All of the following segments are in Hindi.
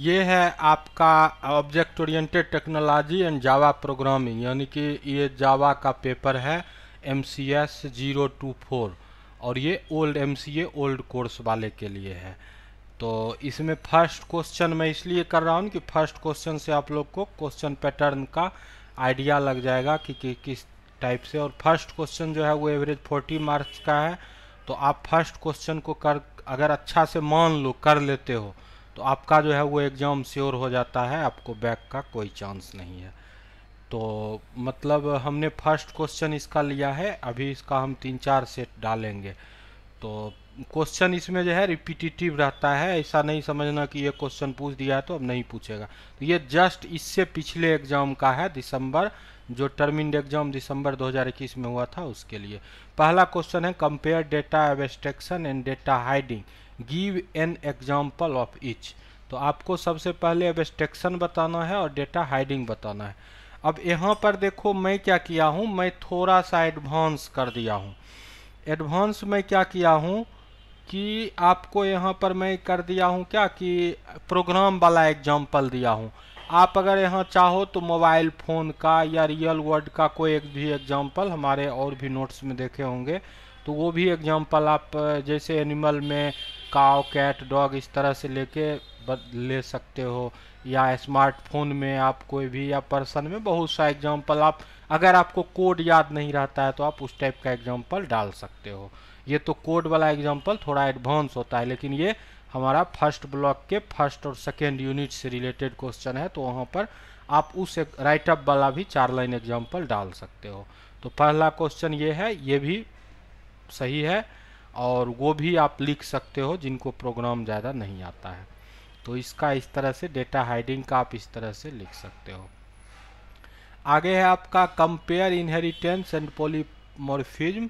ये है आपका object oriented technology and Java programming यानी कि ये जावा का पेपर है M C S zero two four और ये old M C A old course वाले के लिए है तो इसमें फर्स्ट क्वेश्चन मैं इसलिए कर रहा हूँ कि फर्स्ट क्वेश्चन से आप लोग को क्वेश्चन पैटर्न का आइडिया लग जाएगा कि, कि किस टाइप से और फर्स्ट क्वेश्चन जो है वो एवरेज फोर्टी मार्क्स का है तो आप फर्स्ट क्वेश्चन को कर अगर अच्छा से मान लो कर लेते हो तो आपका जो है वो एग्ज़ाम श्योर हो जाता है आपको बैक का कोई चांस नहीं है तो मतलब हमने फर्स्ट क्वेश्चन इसका लिया है अभी इसका हम तीन चार सेट डालेंगे तो क्वेश्चन इसमें जो है रिपीटिटिव रहता है ऐसा नहीं समझना कि ये क्वेश्चन पूछ दिया है तो अब नहीं पूछेगा तो ये जस्ट इससे पिछले एग्ज़ाम का है दिसंबर जो टर्म इंड एग्जाम दिसंबर 2021 में हुआ था उसके लिए पहला क्वेश्चन है compare data abstraction and data hiding give an example of each तो आपको सबसे पहले एवेस्ट्रेक्शन बताना है और डेटा हाइडिंग बताना है अब यहाँ पर देखो मैं क्या किया हूँ मैं थोड़ा सा एडवांस कर दिया हूँ एडवांस मैं क्या किया हूँ कि आपको यहाँ पर मैं कर दिया हूँ क्या कि प्रोग्राम वाला एग्जाम्पल दिया हूँ आप अगर यहाँ चाहो तो मोबाइल फ़ोन का या रियल वर्ल्ड का कोई एक भी एग्जाम्पल हमारे और भी नोट्स में देखे होंगे तो वो भी एग्जाम्पल आप जैसे एनिमल में काव कैट डॉग इस तरह से लेके ले सकते हो या स्मार्टफोन में आप कोई भी या पर्सन में बहुत सा एग्जाम्पल आप अगर आपको कोड याद नहीं रहता है तो आप उस टाइप का एग्जाम्पल डाल सकते हो ये तो कोड वाला एग्जाम्पल थोड़ा एडवांस होता है लेकिन ये हमारा फर्स्ट ब्लॉक के फर्स्ट और सेकेंड यूनिट से रिलेटेड क्वेश्चन है तो वहाँ पर आप उस राइटअप वाला भी चार लाइन एग्जाम्पल डाल सकते हो तो पहला क्वेश्चन ये है ये भी सही है और वो भी आप लिख सकते हो जिनको प्रोग्राम ज़्यादा नहीं आता है तो इसका इस तरह से डेटा हाइडिंग का आप इस तरह से लिख सकते हो आगे है आपका compare inheritance and polymorphism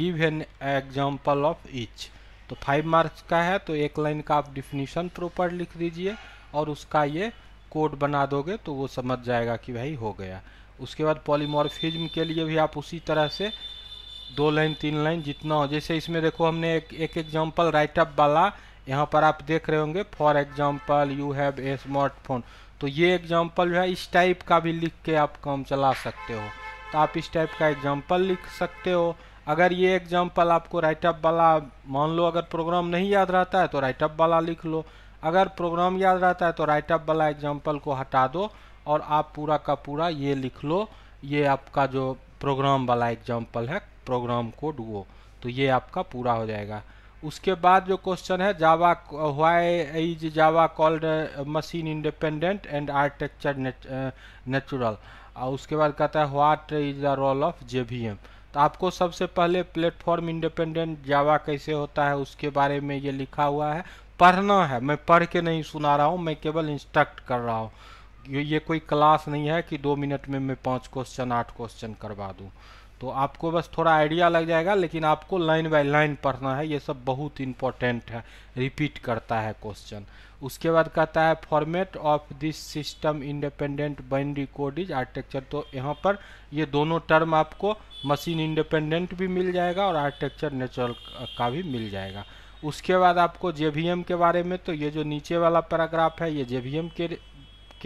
give an example of each तो फाइव मार्क्स का है तो एक लाइन का आप डिफिनीशन प्रॉपर लिख दीजिए और उसका ये कोड बना दोगे तो वो समझ जाएगा कि भाई हो गया उसके बाद पॉलीमॉर्फिज्म के लिए भी आप उसी तरह से दो लाइन तीन लाइन जितना हो जैसे इसमें देखो हमने एक एक एग्जाम्पल राइटअप वाला यहाँ पर आप देख रहे होंगे for example you have a smartphone तो ये एग्जाम्पल जो है इस टाइप का भी लिख के आप काम चला सकते हो तो आप इस टाइप का एग्जाम्पल लिख सकते हो अगर ये एग्जाम्पल आपको राइटअप वाला मान लो अगर प्रोग्राम नहीं याद रहता है तो राइटअप वाला लिख लो अगर प्रोग्राम याद रहता है तो राइटअप वाला एग्जाम्पल को हटा दो और आप पूरा का पूरा ये लिख लो ये आपका जो प्रोग्राम वाला एग्जाम्पल है प्रोग्राम कोड वो तो ये आपका पूरा हो जाएगा उसके बाद जो क्वेश्चन है Java why is Java called machine independent and architecture neutral और उसके बाद कहता है what is the role of J तो आपको सबसे पहले प्लेटफॉर्म इंडिपेंडेंट जावा कैसे होता है उसके बारे में ये लिखा हुआ है पढ़ना है मैं पढ़ के नहीं सुना रहा हूँ मैं केवल इंस्ट्रक्ट कर रहा हूँ ये कोई क्लास नहीं है कि दो मिनट में मैं पाँच क्वेश्चन आठ क्वेश्चन करवा दूँ तो आपको बस थोड़ा आइडिया लग जाएगा लेकिन आपको लाइन बाय लाइन पढ़ना है ये सब बहुत इंपॉर्टेंट है रिपीट करता है क्वेश्चन उसके बाद कहता है format of this system independent binary code is architecture तो यहाँ पर ये दोनों टर्म आपको मशीन इंडिपेंडेंट भी मिल जाएगा और आर्किटेक्चर नेचुरल का भी मिल जाएगा उसके बाद आपको जे के बारे में तो ये जो नीचे वाला पैराग्राफ है ये जे के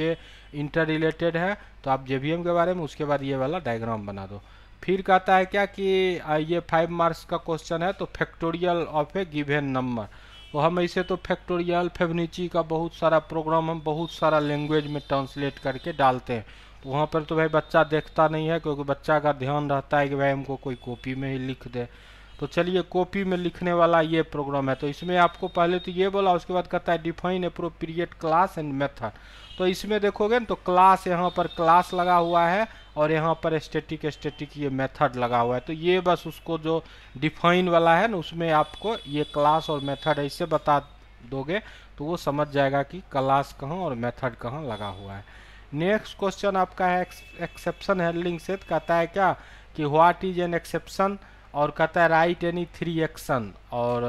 के इंटर रिलेटेड है तो आप जे के बारे में उसके बाद ये वाला डायग्राम बना दो फिर कहता है क्या कि ये फाइव मार्क्स का क्वेश्चन है तो factorial of a given number तो हम इसे तो फैक्टोरियल फेवनीची का बहुत सारा प्रोग्राम हम बहुत सारा लैंग्वेज में ट्रांसलेट करके डालते हैं तो वहाँ पर तो भाई बच्चा देखता नहीं है क्योंकि बच्चा का ध्यान रहता है कि भाई हमको कोई कॉपी में ही लिख दे तो चलिए कॉपी में लिखने वाला ये प्रोग्राम है तो इसमें आपको पहले तो ये बोला उसके बाद कहता है define appropriate class and method तो इसमें देखोगे ना तो क्लास यहाँ पर क्लास लगा हुआ है और यहाँ पर स्टेटिक स्टेटिक ये मेथड लगा हुआ है तो ये बस उसको जो डिफाइन वाला है ना उसमें आपको ये क्लास और मेथड ऐसे बता दोगे तो वो समझ जाएगा कि क्लास कहाँ और मेथड कहाँ लगा हुआ है नेक्स्ट क्वेश्चन आपका है एक्सेप्शन हैंडलिंग से तो कहता है क्या कि व्हाट इज एन एक्सेप्शन और कहता है राइट एनी थ्री एक्शन और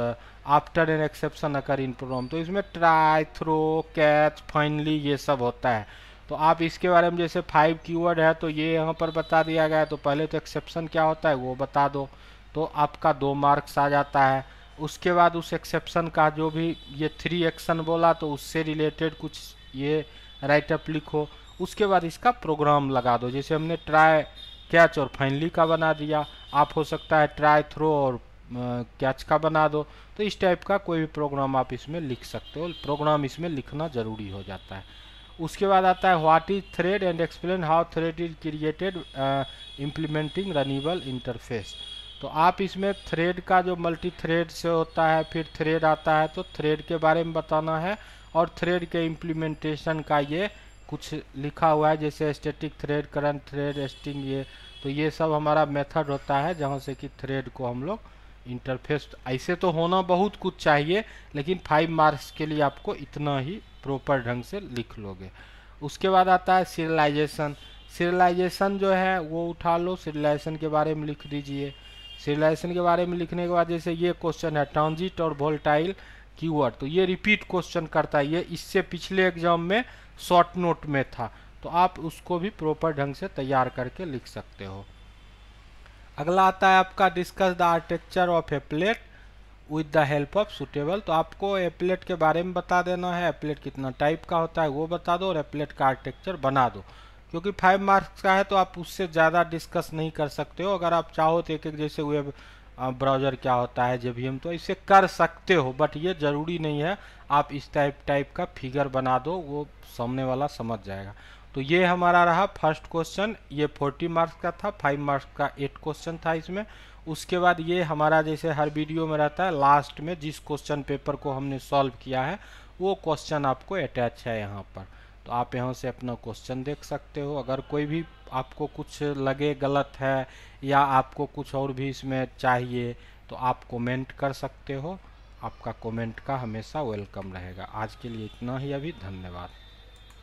after an exception occur in program तो इसमें ट्राई थ्रो कैच फाइनली ये सब होता है तो आप इसके बारे में जैसे फाइव कीवर्ड है तो ये यहाँ पर बता दिया गया है तो पहले तो एक्सेप्शन क्या होता है वो बता दो तो आपका दो मार्क्स आ जाता है उसके बाद उस एक्सेप्शन का जो भी ये थ्री एक्शन बोला तो उससे रिलेटेड कुछ ये राइटअप लिखो उसके बाद इसका प्रोग्राम लगा दो जैसे हमने ट्राई कैच और फाइनली का बना दिया आप हो सकता है ट्राई थ्रो और कैच का बना दो तो इस टाइप का कोई भी प्रोग्राम आप इसमें लिख सकते हो प्रोग्राम इसमें लिखना ज़रूरी हो जाता है उसके बाद आता है what is thread and explain how thread is created implementing runnable interface तो आप इसमें थ्रेड का जो मल्टी थ्रेड से होता है फिर थ्रेड आता है तो थ्रेड के बारे में बताना है और थ्रेड के इम्प्लीमेंटेशन का ये कुछ लिखा हुआ है जैसे स्टेटिक थ्रेड करंट थ्रेड एस्टिंग ये तो ये सब हमारा मेथड होता है जहाँ से कि थ्रेड को हम लोग इंटरफेस ऐसे तो होना बहुत कुछ चाहिए लेकिन फाइव मार्क्स के लिए आपको इतना ही प्रॉपर ढंग से लिख लोगे उसके बाद आता है सीरियलाइजेशन सीरियलाइजेशन जो है वो उठा लो सीरियलाइजेशन के बारे में लिख दीजिए सीरियलाइजेशन के बारे में लिखने के बाद जैसे ये क्वेश्चन है ट्रांजिट और वोल्टाइल कीवर्ड तो ये रिपीट क्वेश्चन करता है ये इससे पिछले एग्जाम में शॉर्ट नोट में था तो आप उसको भी प्रॉपर ढंग से तैयार करके लिख सकते हो अगला आता है आपका discuss the architecture of applet with the help of suitable तो आपको एप्लेट के बारे में बता देना है एप्लेट कितना टाइप का होता है वो बता दो और एप्लेट का आर्टेक्चर बना दो क्योंकि फाइव मार्क्स का है तो आप उससे ज़्यादा डिस्कस नहीं कर सकते हो अगर आप चाहो तो एक एक जैसे वेब ब्राउज़र क्या होता है जब हम तो इसे कर सकते हो बट ये ज़रूरी नहीं है आप इस टाइप टाइप का फिगर बना दो वो सामने वाला समझ जाएगा तो ये हमारा रहा फर्स्ट क्वेश्चन ये 40 मार्क्स का था 5 मार्क्स का एट क्वेश्चन था इसमें उसके बाद ये हमारा जैसे हर वीडियो में रहता है लास्ट में जिस क्वेश्चन पेपर को हमने सॉल्व किया है वो क्वेश्चन आपको अटैच है यहाँ पर तो आप यहाँ से अपना क्वेश्चन देख सकते हो अगर कोई भी आपको कुछ लगे गलत है या आपको कुछ और भी इसमें चाहिए तो आप कमेंट कर सकते हो आपका कमेंट का हमेशा वेलकम रहेगा आज के लिए इतना ही अभी धन्यवाद